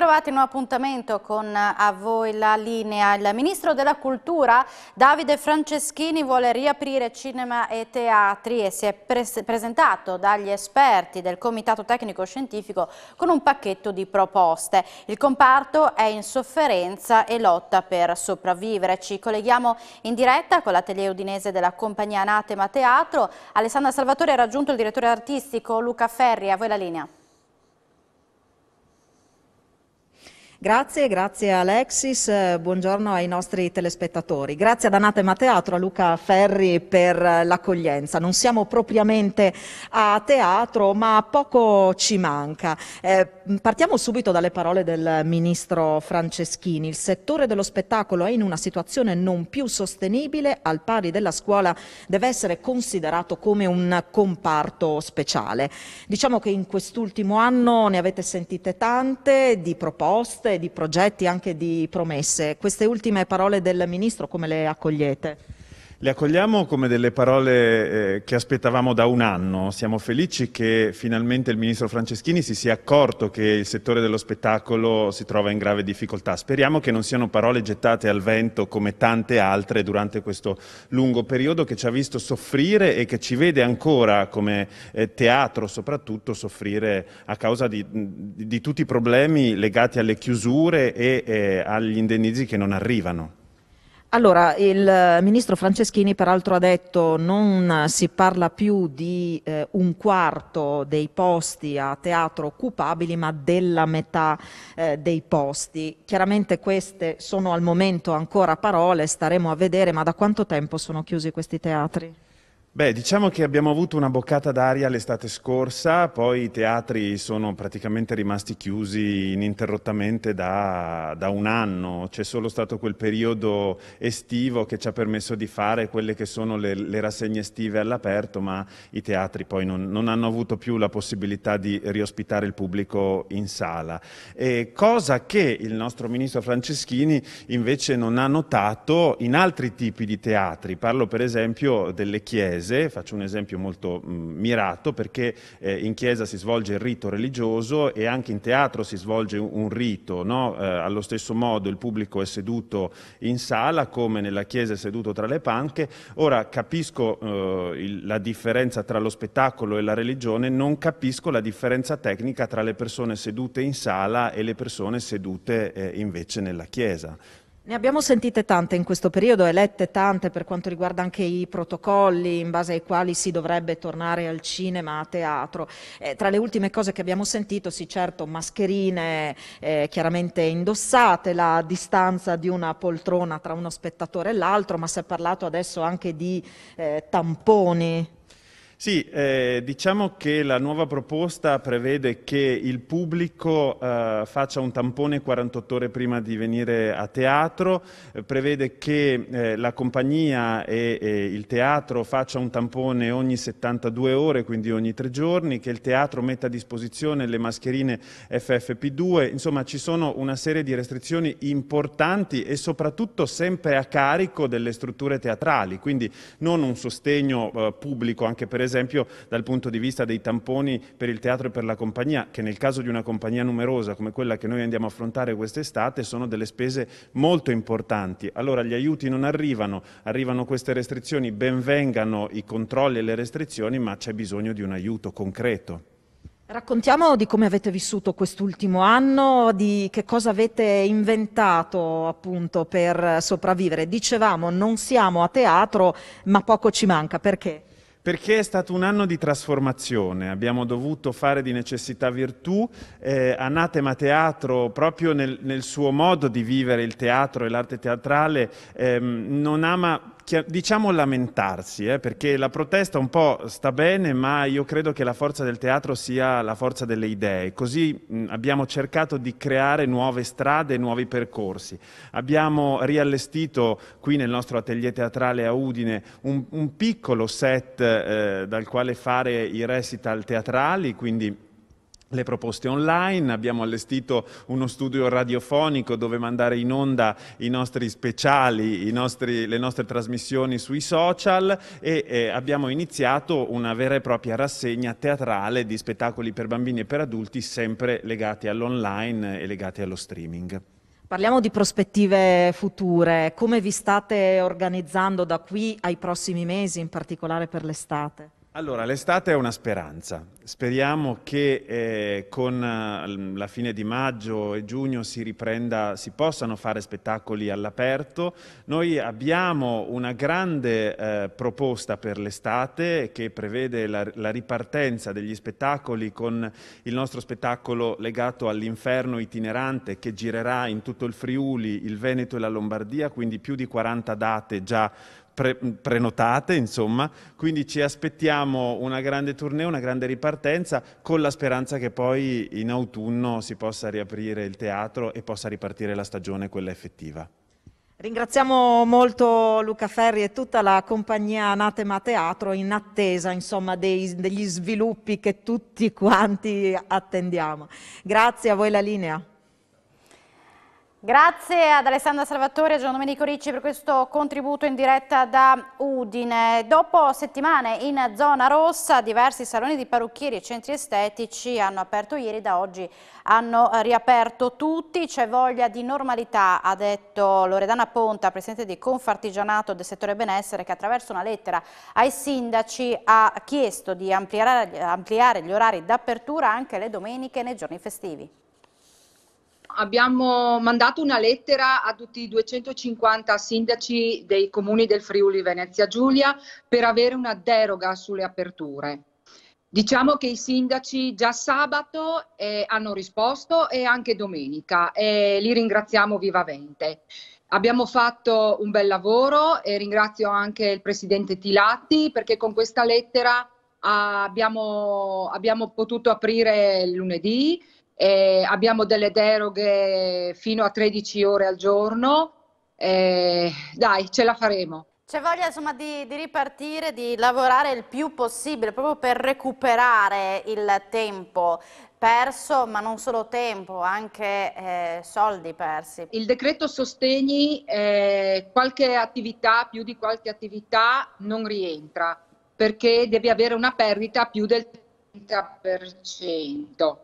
ritrovati in un appuntamento con eh, a voi la linea. Il Ministro della Cultura Davide Franceschini vuole riaprire cinema e teatri e si è pres presentato dagli esperti del Comitato Tecnico Scientifico con un pacchetto di proposte. Il comparto è in sofferenza e lotta per sopravvivere. Ci colleghiamo in diretta con l'atelier udinese della compagnia Anatema Teatro. Alessandra Salvatore ha raggiunto il direttore artistico Luca Ferri. A voi la linea. Grazie, grazie Alexis, eh, buongiorno ai nostri telespettatori. Grazie ad Anatema Teatro, a Luca Ferri per l'accoglienza. Non siamo propriamente a teatro, ma poco ci manca. Eh, partiamo subito dalle parole del ministro Franceschini. Il settore dello spettacolo è in una situazione non più sostenibile, al pari della scuola deve essere considerato come un comparto speciale. Diciamo che in quest'ultimo anno ne avete sentite tante di proposte, proposte, di progetti, anche di promesse. Queste ultime parole del Ministro come le accogliete? Le accogliamo come delle parole eh, che aspettavamo da un anno. Siamo felici che finalmente il ministro Franceschini si sia accorto che il settore dello spettacolo si trova in grave difficoltà. Speriamo che non siano parole gettate al vento come tante altre durante questo lungo periodo che ci ha visto soffrire e che ci vede ancora come eh, teatro soprattutto soffrire a causa di, di, tutti i problemi legati alle chiusure e eh, agli indennizi che non arrivano. Allora, il eh, ministro Franceschini peraltro ha detto che non si parla più di eh, un quarto dei posti a teatro occupabili, ma della metà eh, dei posti. Chiaramente queste sono al momento ancora parole, staremo a vedere, ma da quanto tempo sono chiusi questi teatri? Beh, diciamo che abbiamo avuto una boccata d'aria l'estate scorsa, poi i teatri sono praticamente rimasti chiusi ininterrottamente da, da un anno, c'è solo stato quel periodo estivo che ci ha permesso di fare quelle che sono le, le rassegne estive all'aperto, ma i teatri poi non, non, hanno avuto più la possibilità di riospitare il pubblico in sala, e cosa che il nostro ministro Franceschini invece non ha notato in altri tipi di teatri, parlo per esempio delle chiese chiese, faccio un esempio molto mh, mm, mirato perché eh, in chiesa si svolge il rito religioso e anche in teatro si svolge un, un rito, no? eh, allo stesso modo il pubblico è seduto in sala come nella chiesa è seduto tra le panche, ora capisco eh, il, la differenza tra lo spettacolo e la religione, non capisco la differenza tecnica tra le persone sedute in sala e le persone sedute eh, invece nella chiesa. Ne abbiamo sentite tante in questo periodo e lette tante per quanto riguarda anche i protocolli in base ai quali si dovrebbe tornare al cinema, a teatro. Eh, tra le ultime cose che abbiamo sentito, sì certo, mascherine eh, chiaramente indossate, la distanza di una poltrona tra uno spettatore e l'altro, ma si è parlato adesso anche di eh, tamponi sì, eh, diciamo che la nuova proposta prevede che il pubblico eh, faccia un tampone 48 ore prima di venire a teatro, eh, prevede che eh, la compagnia e, e, il teatro faccia un tampone ogni 72 ore, quindi ogni tre giorni, che il teatro metta a disposizione le mascherine FFP2, insomma ci sono una serie di restrizioni importanti e soprattutto sempre a carico delle strutture teatrali, quindi non un sostegno eh, pubblico anche per esempio esempio dal punto di vista dei tamponi per il teatro e per la compagnia, che nel caso di una compagnia numerosa come quella che noi andiamo a affrontare quest'estate sono delle spese molto importanti. Allora gli aiuti non arrivano, arrivano queste restrizioni, ben vengano i controlli e le restrizioni, ma c'è bisogno di un aiuto concreto. Raccontiamo di come avete vissuto quest'ultimo anno, di che cosa avete inventato appunto per sopravvivere. Dicevamo non siamo a teatro, ma poco ci manca, perché? Perché è stato un anno di trasformazione, abbiamo dovuto fare di necessità virtù, eh, Anatema Teatro proprio nel, nel, suo modo di vivere il teatro e l'arte teatrale ehm, non ama diciamo lamentarsi, eh, perché la protesta un po' sta bene, ma io credo che la forza del teatro sia la forza delle idee. Così mh, abbiamo cercato di creare nuove strade, nuovi percorsi. Abbiamo riallestito qui nel nostro atelier teatrale a Udine un, un piccolo set eh, dal quale fare i recital teatrali, quindi le proposte online, abbiamo allestito uno studio radiofonico dove mandare in onda i nostri speciali, i nostri, le nostre trasmissioni sui social e eh, abbiamo iniziato una vera e propria rassegna teatrale di spettacoli per bambini e per adulti sempre legati all'online e legati allo streaming. Parliamo di prospettive future, come vi state organizzando da qui ai prossimi mesi, in particolare per l'estate? Allora, l'estate è una speranza. Speriamo che eh, con eh, la fine di maggio e giugno si riprenda, si possano fare spettacoli all'aperto. Noi abbiamo una grande eh, proposta per l'estate che prevede la, la, ripartenza degli spettacoli con il nostro spettacolo legato all'inferno itinerante che girerà in tutto il Friuli, il Veneto e la Lombardia, quindi più di 40 date già pre- prenotate, insomma, quindi ci aspettiamo una grande tournée, una grande ripartenza, con la speranza che poi in autunno si possa riaprire il teatro e possa ripartire la stagione, quella effettiva. Ringraziamo molto Luca Ferri e tutta la compagnia Anatema Teatro in attesa insomma, dei, degli sviluppi che tutti quanti attendiamo. Grazie a voi la linea. Grazie ad Alessandra Salvatore e a Gian Domenico Ricci per questo contributo in diretta da Udine. Dopo settimane in zona rossa, diversi saloni di parrucchieri e centri estetici hanno aperto ieri, da oggi hanno riaperto tutti. C'è voglia di normalità, ha detto Loredana Ponta, presidente di Confartigianato del settore benessere, che attraverso una lettera ai sindaci ha chiesto di ampliare, ampliare gli orari d'apertura anche le domeniche nei giorni festivi abbiamo mandato una lettera a tutti i 250 sindaci dei comuni del Friuli Venezia Giulia per avere una deroga sulle aperture. Diciamo che i sindaci già sabato eh, hanno risposto e anche domenica e li ringraziamo vivamente. Abbiamo fatto un bel lavoro e ringrazio anche il presidente Tilatti perché con questa lettera abbiamo, abbiamo potuto aprire lunedì, eh, abbiamo delle deroghe fino a 13 ore al giorno, eh, dai, ce la faremo. C'è voglia insomma di, di, ripartire, di lavorare il più possibile proprio per recuperare il tempo perso, ma non solo tempo, anche eh, soldi persi. Il decreto sostegni eh, qualche attività, più di qualche attività non rientra perché devi avere una perdita più del 30%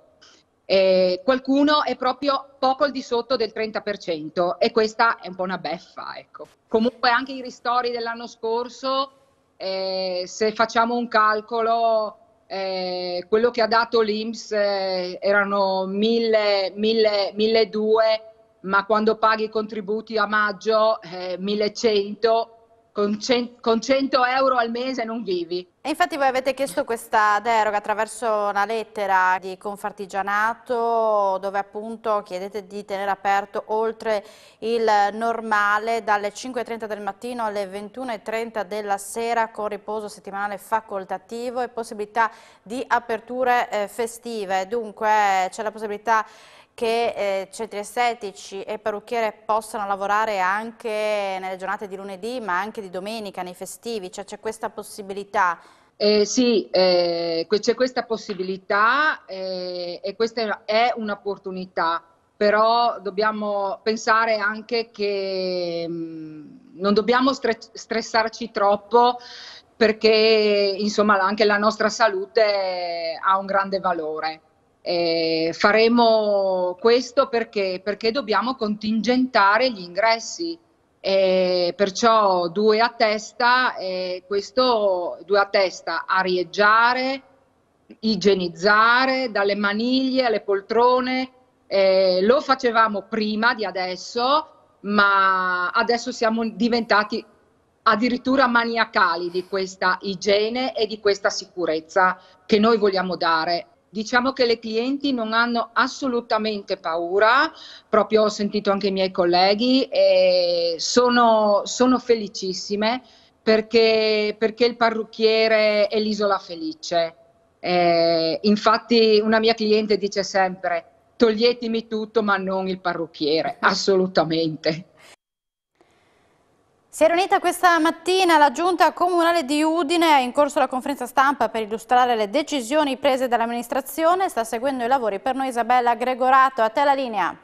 eh, qualcuno è proprio poco al di sotto del 30% e questa è un po' una beffa. Ecco. Comunque anche i ristori dell'anno scorso, eh, se facciamo un calcolo, eh, quello che ha dato l'Inps eh, erano 1000, 1000, 1200, ma quando paghi i contributi a maggio 1100 eh, con, cent- con 100 euro al mese non vivi. E infatti voi avete chiesto questa deroga attraverso una lettera di Confartigianato dove appunto chiedete di tenere aperto oltre il normale dalle 5.30 del mattino alle 21.30 della sera con riposo settimanale facoltativo e possibilità di aperture eh, festive. Dunque c'è la possibilità che eh, centri estetici e parrucchiere possano lavorare anche nelle giornate di lunedì ma anche di domenica, nei festivi, cioè c'è questa possibilità? Eh, sì, eh, c'è questa possibilità eh, e questa è un'opportunità, però dobbiamo pensare anche che mh, mm, non dobbiamo stressarci troppo perché insomma anche la nostra salute eh, ha un grande valore. Eh, faremo questo perché, perché dobbiamo contingentare gli ingressi. Eh, perciò due a testa, eh, questo due a testa, arieggiare, igienizzare dalle maniglie alle poltrone, eh, lo facevamo prima di adesso, ma adesso siamo diventati addirittura maniacali di questa igiene e di questa sicurezza che noi vogliamo dare Diciamo che le clienti non hanno assolutamente paura, proprio ho sentito anche i miei colleghi, e sono, sono felicissime perché, perché il parrucchiere è l'isola felice. Eh, infatti una mia cliente dice sempre toglietemi tutto ma non il parrucchiere, assolutamente. Si è riunita questa mattina la giunta comunale di Udine, è in corso la conferenza stampa per illustrare le decisioni prese dall'amministrazione, sta seguendo i lavori per noi Isabella Gregorato, a te la linea.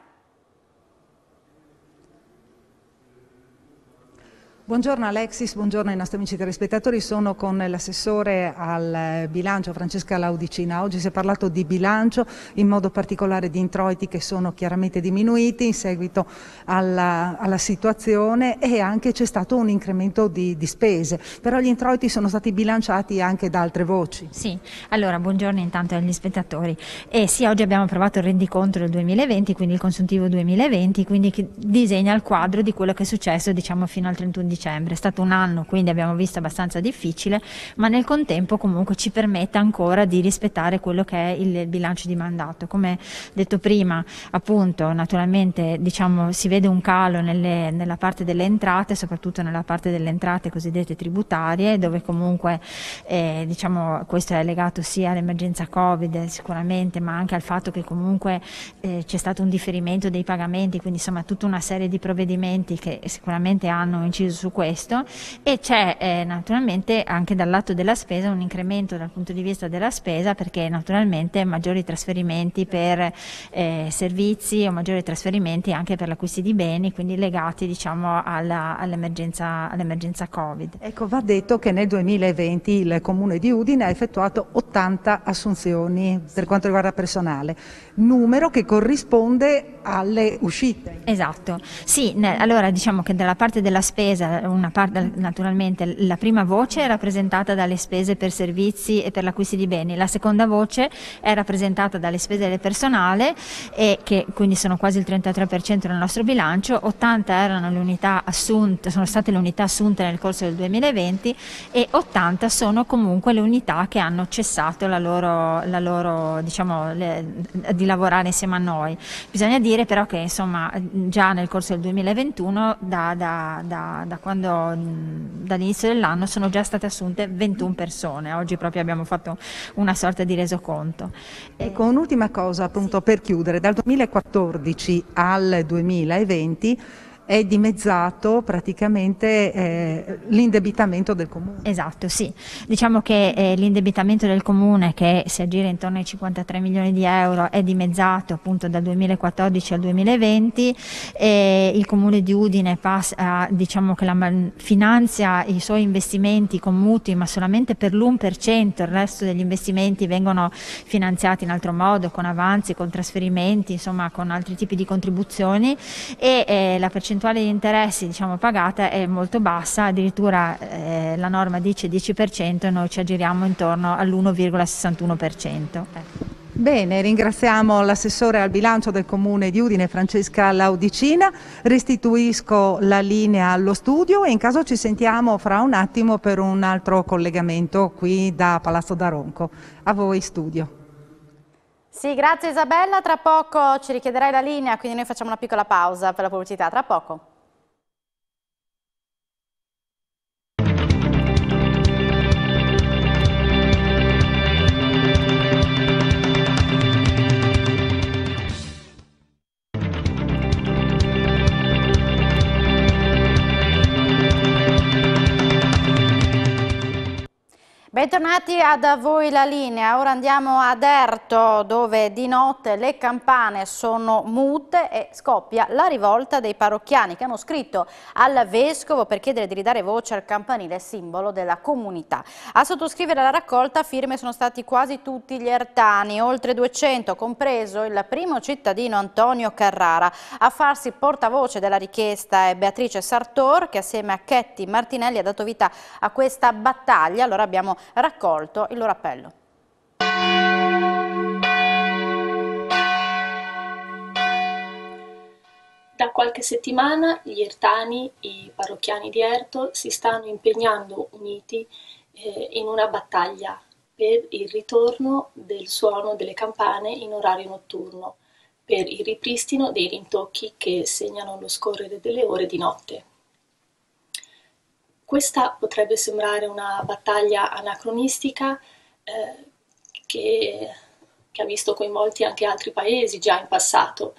Buongiorno Alexis, buongiorno ai nostri amici telespettatori, sono con l'assessore al bilancio Francesca Laudicina. Oggi si è parlato di bilancio, in modo particolare di introiti che sono chiaramente diminuiti in seguito alla, alla situazione e anche c'è stato un incremento di, di, spese, però gli introiti sono stati bilanciati anche da altre voci. Sì, allora buongiorno intanto agli spettatori. Eh sì, oggi abbiamo approvato il rendiconto del 2020, quindi il consuntivo 2020, quindi che disegna il quadro di quello che è successo diciamo fino al 31 dicembre dicembre. È stato un anno, quindi abbiamo visto abbastanza difficile, ma nel contempo comunque ci permette ancora di rispettare quello che è il bilancio di mandato. Come detto prima, appunto, naturalmente diciamo, si vede un calo nelle, nella parte delle entrate, soprattutto nella parte delle entrate cosiddette tributarie, dove comunque eh, diciamo, questo è legato sia all'emergenza Covid sicuramente, ma anche al fatto che comunque eh, c'è stato un differimento dei pagamenti, quindi insomma tutta una serie di provvedimenti che sicuramente hanno inciso su questo e c'è eh, naturalmente anche dal lato della spesa un incremento dal punto di vista della spesa perché naturalmente maggiori trasferimenti per eh, servizi o maggiori trasferimenti anche per l'acquisto di beni, quindi legati diciamo, alla, all'emergenza, all'emergenza Covid. Ecco, va detto che nel 2020 il Comune di Udine ha effettuato 80 assunzioni per quanto riguarda personale, numero che corrisponde alle uscite. Esatto, sì, ne, allora diciamo che dalla parte della spesa eh, una parte, naturalmente, la prima voce è rappresentata dalle spese per servizi e per l'acquisto di beni, la seconda voce è rappresentata dalle spese del personale e che quindi sono quasi il 33% del nostro bilancio, 80 erano le unità assunte, sono state le unità assunte nel corso del 2020 e 80 sono comunque le unità che hanno cessato la loro, la loro diciamo, le, di lavorare insieme a noi. Bisogna dire però che insomma già nel corso del 2021 da, da, da, da quando mm, dall'inizio dell'anno sono già state assunte 21 persone, oggi proprio abbiamo fatto una sorta di resoconto. Ecco, un'ultima cosa appunto sì. per chiudere, dal 2014 al 2020 è dimezzato praticamente eh, l'indebitamento del comune. Esatto, sì. Diciamo che eh, l'indebitamento del comune che si aggira intorno ai 53 milioni di euro è dimezzato appunto dal 2014 al 2020 e il comune di Udine passa, diciamo che la, finanzia i suoi investimenti con mutui ma solamente per l'1%, il resto degli investimenti vengono finanziati in altro modo con avanzi, con trasferimenti, insomma con altri tipi di contribuzioni e eh, la percentuale percentuale di interessi diciamo, pagata è molto bassa, addirittura eh, la norma dice 10% e noi ci aggiriamo intorno all'1,61%. Eh. Bene, ringraziamo l'assessore al bilancio del comune di Udine Francesca Laudicina, restituisco la linea allo studio e in caso ci sentiamo fra un attimo per un altro collegamento qui da Palazzo d'Aronco. A voi studio. Sì, grazie Isabella. Tra poco ci richiederai la linea, quindi noi facciamo una piccola pausa per la pubblicità. Tra poco. Bentornati ad voi la linea, ora andiamo ad Erto dove di notte le campane sono mute e scoppia la rivolta dei parrocchiani che hanno scritto al Vescovo per chiedere di ridare voce al campanile simbolo della comunità. A sottoscrivere la raccolta firme sono stati quasi tutti gli ertani, oltre 200, compreso il primo cittadino Antonio Carrara. A farsi portavoce della richiesta è Beatrice Sartor che assieme a Chetti Martinelli ha dato vita a questa battaglia. Allora abbiamo raccolto il loro appello. Da qualche settimana gli ertani, i parrocchiani di Erto, si stanno impegnando uniti eh, in una battaglia per il ritorno del suono delle campane in orario notturno, per il ripristino dei rintocchi che segnano lo scorrere delle ore di notte. Questa potrebbe sembrare una battaglia anacronistica eh, che, che, ha visto coinvolti anche altri paesi già in passato.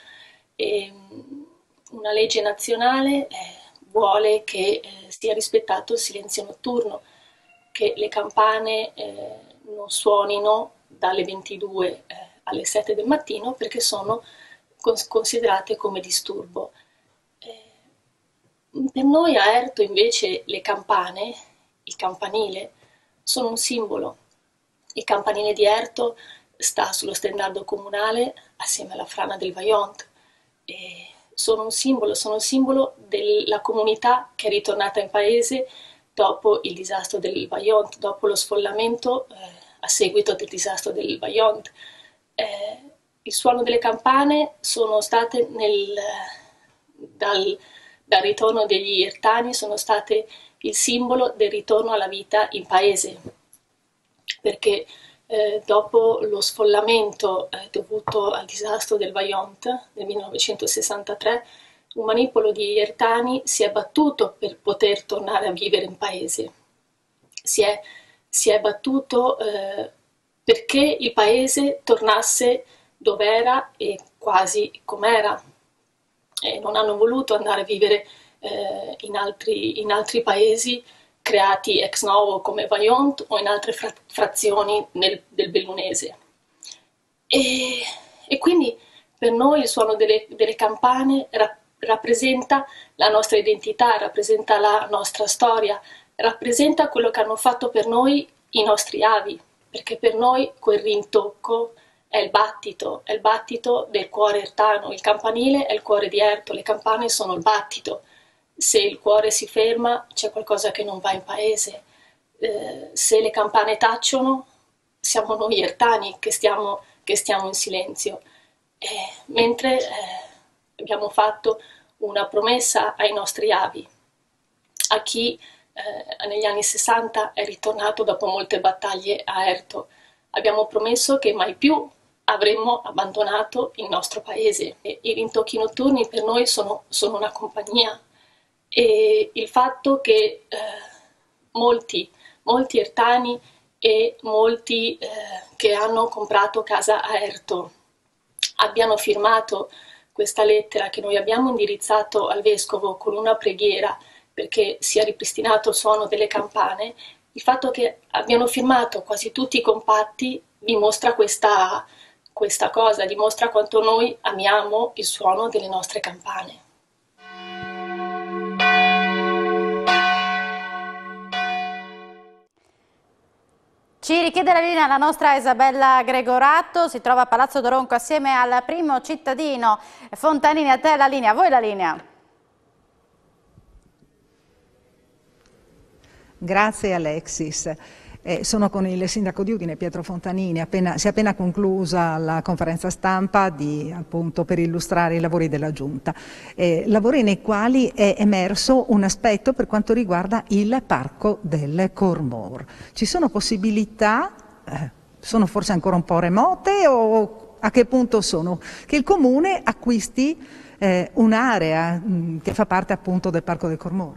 E, mm, una legge nazionale eh, vuole che eh, sia rispettato il silenzio notturno, che le campane eh, non suonino dalle 22 eh, alle 7 del mattino perché sono considerate come disturbo. Per noi a Erto invece le campane, il campanile, sono un simbolo. Il campanile di Erto sta sullo stendardo comunale assieme alla frana del Vajont. E sono un simbolo, sono il simbolo della comunità che è ritornata in paese dopo il disastro del Vajont, dopo lo sfollamento eh, a seguito del disastro del Vajont. Eh, il suono delle campane sono state nel, dal dal ritorno degli irtani sono state il simbolo del ritorno alla vita in paese, perché eh, dopo lo sfollamento eh, dovuto al disastro del Vajont nel 1963, un manipolo di irtani si è battuto per poter tornare a vivere in paese. Si è, si è battuto eh, perché il paese tornasse dove era e quasi com'era e non hanno voluto andare a vivere eh, in, altri, in, altri, paesi creati ex novo come Vaillant o in altre fra frazioni nel, del bellunese. E, e, quindi per noi il suono delle, delle campane rap rappresenta la nostra identità, rappresenta la nostra storia, rappresenta quello che hanno fatto per noi i nostri avi, perché per noi quel rintocco è il battito, è il battito del cuore ertano, il campanile è il cuore di Erto, le campane sono il battito. Se il cuore si ferma c'è qualcosa che non va in paese, eh, se le campane tacciono siamo noi ertani che stiamo, che stiamo in silenzio. Eh, mentre eh, abbiamo fatto una promessa ai nostri avi, a chi eh, negli anni 60 è ritornato dopo molte battaglie a Erto. Abbiamo promesso che mai più avremmo abbandonato il nostro paese. I rintocchi notturni per noi sono, sono, una compagnia e il fatto che eh, molti, molti ertani e molti eh, che hanno comprato casa a Erto abbiano firmato questa lettera che noi abbiamo indirizzato al Vescovo con una preghiera perché sia ripristinato il suono delle campane, il fatto che abbiano firmato quasi tutti i compatti dimostra questa, questa cosa dimostra quanto noi amiamo il suono delle nostre campane. Ci richiede la linea la nostra Isabella Gregorato, si trova a Palazzo Doronco assieme al primo cittadino. Fontanini, a te la linea, a voi la linea. Grazie Alexis. Eh, sono con il sindaco di Udine, Pietro Fontanini, appena, si è appena conclusa la conferenza stampa di, appunto, per illustrare i lavori della Giunta, eh, lavori nei quali è emerso un aspetto per quanto riguarda il parco del Cormor. Ci sono possibilità, eh, sono forse ancora un po' remote o a che punto sono, che il Comune acquisti eh, un'area mm, che fa parte appunto del parco del Cormor?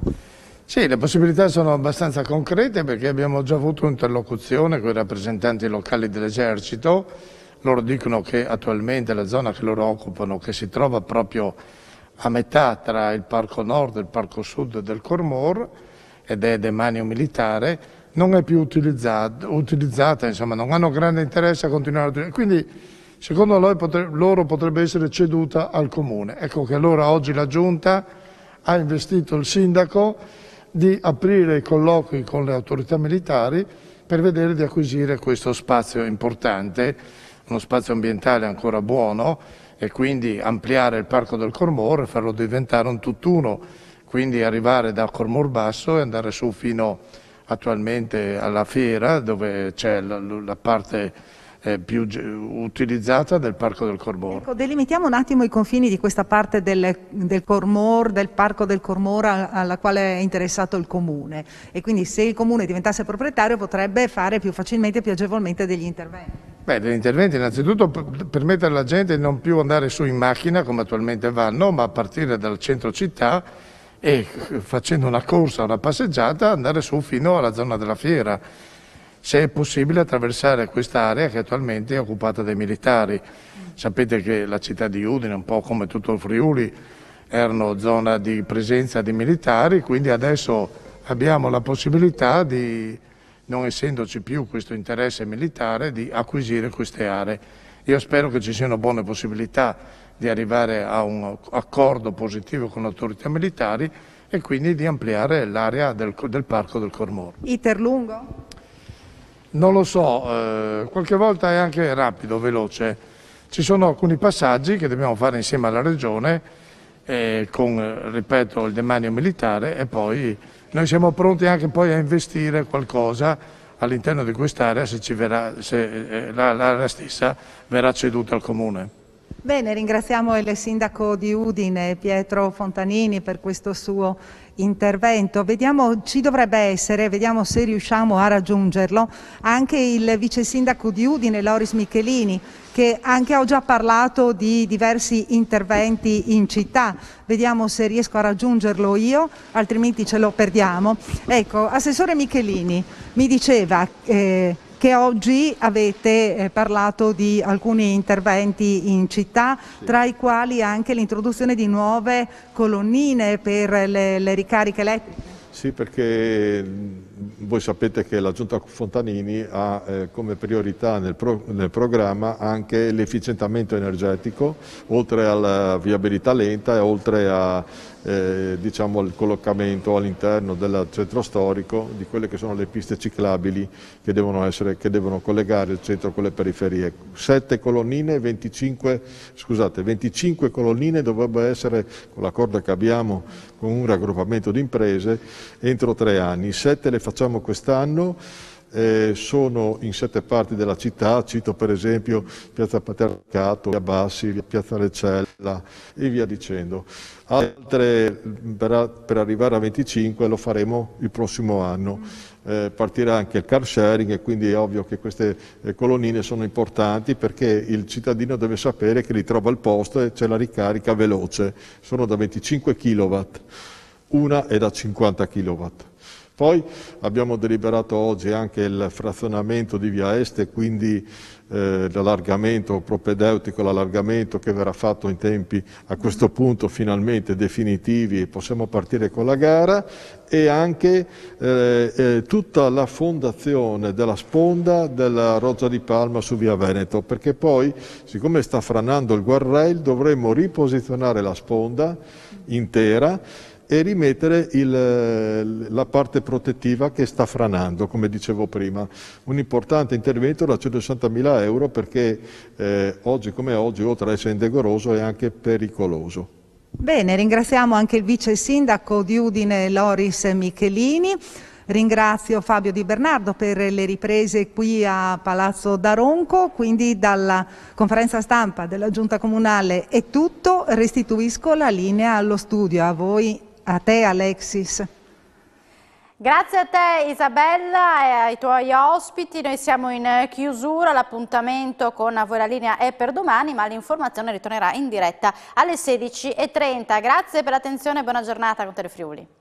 Sì, le possibilità sono abbastanza concrete perché abbiamo già avuto interlocuzione con i rappresentanti locali dell'esercito, loro dicono che attualmente la zona che loro occupano, che si trova proprio a metà tra il Parco Nord e il Parco Sud del Cormor ed è demanio militare, non è più utilizzata, utilizzata insomma, non hanno grande interesse a continuare a utilizzare. Quindi secondo loro potrebbe, loro potrebbe essere ceduta al comune. Ecco che allora oggi la Giunta ha investito il sindaco di aprire colloqui con le autorità militari per vedere di acquisire questo spazio importante, uno spazio ambientale ancora buono e quindi ampliare il Parco del Cormor e farlo diventare un tutt'uno, quindi arrivare da Cormor Basso e andare su fino attualmente alla fiera dove c'è la, la parte più utilizzata del Parco del Cormor. Ecco, delimitiamo un attimo i confini di questa parte del, del Cormor, del Parco del Cormor alla quale è interessato il Comune e quindi se il Comune diventasse proprietario potrebbe fare più facilmente e più agevolmente degli interventi. Beh, degli interventi innanzitutto permettere alla gente di non più andare su in macchina come attualmente vanno, ma a partire dal centro città e eh, facendo una corsa, una passeggiata, andare su fino alla zona della fiera se è possibile attraversare quest'area che attualmente è occupata dai militari. Sapete che la città di Udine, un po' come tutto il Friuli, erano zona di presenza di militari, quindi adesso abbiamo la possibilità di, non essendoci più questo interesse militare, di acquisire queste aree. Io spero che ci siano buone possibilità di arrivare a un accordo positivo con le autorità militari e quindi di ampliare l'area del, del parco del Cormor. Iter lungo? non lo so, eh, qualche volta è anche rapido, veloce. Ci sono alcuni passaggi che dobbiamo fare insieme alla Regione eh, con, ripeto, il demanio militare e poi noi siamo pronti anche poi a investire qualcosa all'interno di quest'area se, verrà, se eh, eh l'area stessa verrà ceduta al Comune. Bene, ringraziamo il sindaco di Udine Pietro Fontanini per questo suo intervento. Vediamo, ci dovrebbe essere, vediamo se riusciamo a raggiungerlo, anche il vice sindaco di Udine, Loris Michelini, che anche oggi ha parlato di diversi interventi in città. Vediamo se riesco a raggiungerlo io, altrimenti ce lo perdiamo. Ecco, Assessore Michelini mi diceva... Eh, che oggi avete eh, parlato di alcuni interventi in città, sì. tra i quali anche l'introduzione di nuove colonnine per le, le ricariche elettriche. Sì, perché mm, voi sapete che la Giunta Fontanini ha eh, come priorità nel, pro nel programma anche l'efficientamento energetico, oltre alla viabilità lenta e oltre a eh, diciamo, il collocamento all'interno del centro storico di quelle che sono le piste ciclabili che devono, essere, che devono collegare il centro con le periferie. Sette colonnine, 25, scusate, 25 colonnine dovrebbero essere, con l'accordo che abbiamo con un raggruppamento di imprese, entro tre anni. Sette le facciamo quest'anno eh, sono in sette parti della città, cito per esempio Piazza Patercato, Via Bassi, via Piazza Recella e via dicendo. Altre per, per, arrivare a 25 lo faremo il prossimo anno. Eh, partirà anche il car sharing e quindi è ovvio che queste eh, colonnine sono importanti perché il cittadino deve sapere che li trova al posto e c'è la ricarica veloce. Sono da 25 kW, una è da 50 kW. Poi abbiamo deliberato oggi anche il frazionamento di via est e quindi eh, l'allargamento propedeutico, l'allargamento che verrà fatto in tempi a questo punto finalmente definitivi e possiamo partire con la gara e anche eh, eh, tutta la fondazione della sponda della Roggia di Palma su via Veneto perché poi siccome sta franando il guardrail dovremmo riposizionare la sponda intera e rimettere il, la parte protettiva che sta franando, come dicevo prima. Un importante intervento da 160.000 euro perché eh, oggi come oggi, oltre ad essere indecoroso, è anche pericoloso. Bene, ringraziamo anche il vice sindaco di Udine Loris Michelini. Ringrazio Fabio Di Bernardo per le riprese qui a Palazzo Daronco, quindi dalla conferenza stampa della Giunta Comunale è tutto, restituisco la linea allo studio, a voi a te Alexis. Grazie a te Isabella e ai tuoi ospiti, noi siamo in eh, chiusura, l'appuntamento con Voi la Linea è per domani ma l'informazione ritornerà in diretta alle 16.30. Grazie per l'attenzione e buona giornata con Telefriuli.